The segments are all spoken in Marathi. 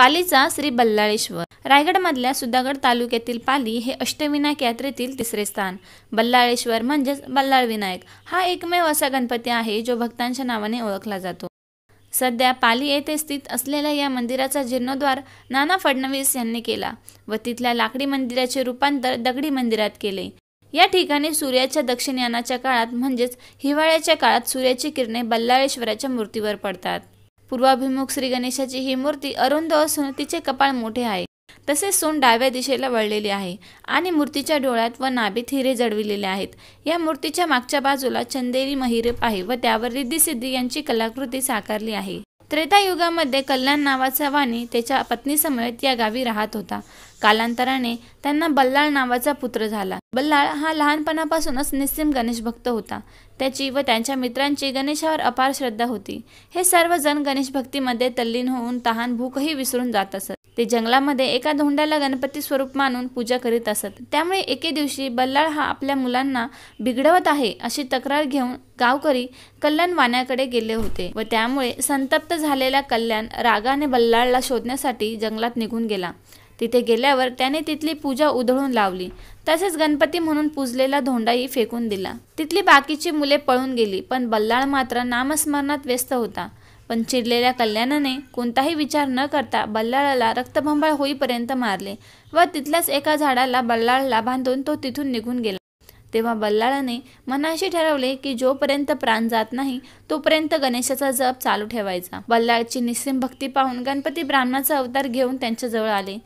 पालीचा श्री बल्लाळेश्वर रायगडमधल्या सुधागड तालुक्यातील पाली हे अष्टविनायक यात्रेतील तिसरे स्थान बल्लाळेश्वर म्हणजेच बल्लाळ विनायक हा एकमेव असा गणपती आहे जो भक्तांच्या नावाने ओळखला जातो सध्या पाली येथे स्थित असलेल्या या मंदिराचा जीर्णोद्वार नाना फडणवीस यांनी केला व तिथल्या लाकडी मंदिराचे रूपांतर दगडी मंदिरात केले या ठिकाणी सूर्याच्या दक्षिणयानाच्या काळात म्हणजेच हिवाळ्याच्या काळात सूर्याची किरणे बल्लाळेश्वराच्या मूर्तीवर पडतात पूर्वाभिमुख श्री गणेशाची ही मूर्ती अरुंद असून तिचे कपाळ मोठे आहे तसेच सून डाव्या दिशेला वळलेली आहे आणि मूर्तीच्या डोळ्यात व नाभीत हिरे जडविलेले आहेत या मूर्तीच्या मागच्या बाजूला चंदेरी महिरप आहे व त्यावर रिद्धी यांची कलाकृती साकारली आहे त्रेता युगामध्ये कल्याण नावाचा वाणी त्याच्या पत्नी समेत या गावी राहत होता कालांतराने त्यांना बल्लाळ नावाचा पुत्र झाला बल्लाळ हा लहानपणापासूनच निस्सिम गणेश भक्त होता त्याची व त्यांच्या मित्रांची गणेशावर अपार श्रद्धा होती हे जण गणेश भक्तीमध्ये तल्लीन होऊन तहान भूकही विसरून जात असत ते जंगलामध्ये एका धोंड्याला गणपती स्वरूप मानून पूजा करीत असत त्यामुळे एके दिवशी बल्लाळ हा आपल्या मुलांना बिघडवत आहे अशी तक्रार घेऊन गावकरी कल्याण वाण्याकडे गेले होते व त्यामुळे संतप्त झालेला कल्याण रागाने बल्लाळला शोधण्यासाठी जंगलात निघून गेला तिथे गेल्यावर त्याने तिथली पूजा उधळून लावली तसेच गणपती म्हणून पूजलेला धोंडाही फेकून दिला तिथली बाकीची मुले पळून गेली पण बल्लाळ मात्र नामस्मरणात व्यस्त होता पण चिरलेल्या कल्याणाने कोणताही विचार न करता बल्लाळाला रक्तभंबाळ होईपर्यंत मारले व तिथल्याच एका झाडाला बल्लाळला बांधून तो तिथून निघून गेला तेव्हा बल्लाळाने मनाशी ठरवले की जोपर्यंत प्राण जात नाही तोपर्यंत गणेशाचा जप चालू ठेवायचा बल्लाळची निस्सिम भक्ती पाहून गणपती ब्राह्मणाचा अवतार घेऊन त्यांच्याजवळ आले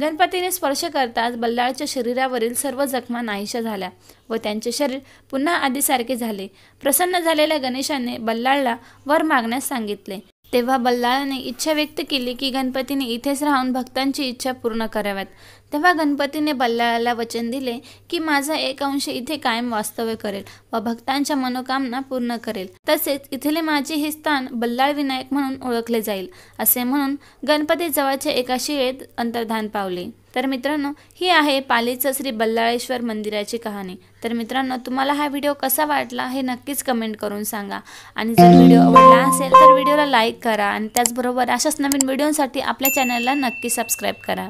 गणपतीने स्पर्श करताच बल्लाळच्या शरीरावरील सर्व जखमा नाहीशा झाल्या व त्यांचे शरीर पुन्हा आधीसारखे झाले प्रसन्न झालेल्या गणेशाने बल्लाळला वर मागण्यास सांगितले तेव्हा बल्लाळाने इच्छा व्यक्त केली की गणपतीने इथेच राहून भक्तांची इच्छा पूर्ण कराव्यात तेव्हा गणपतीने बल्लाळाला वचन दिले की माझा एक अंश इथे कायम वास्तव्य करेल व भक्तांच्या मनोकामना पूर्ण करेल तसेच इथले माझे हे स्थान बल्लाळ विनायक म्हणून ओळखले जाईल असे म्हणून गणपती जवळच्या एका शिळेत अंतर्धान पावले तर मित्रांनो ही आहे पालीचं श्री बल्लाळेश्वर मंदिराची कहाणी तर मित्रांनो तुम्हाला हा व्हिडिओ कसा वाटला हे नक्कीच कमेंट करून सांगा आणि जर व्हिडिओ आवडला असेल तर व्हिडिओला लाईक करा आणि त्याचबरोबर अशाच नवीन व्हिडिओसाठी आपल्या चॅनलला नक्की सबस्क्राईब करा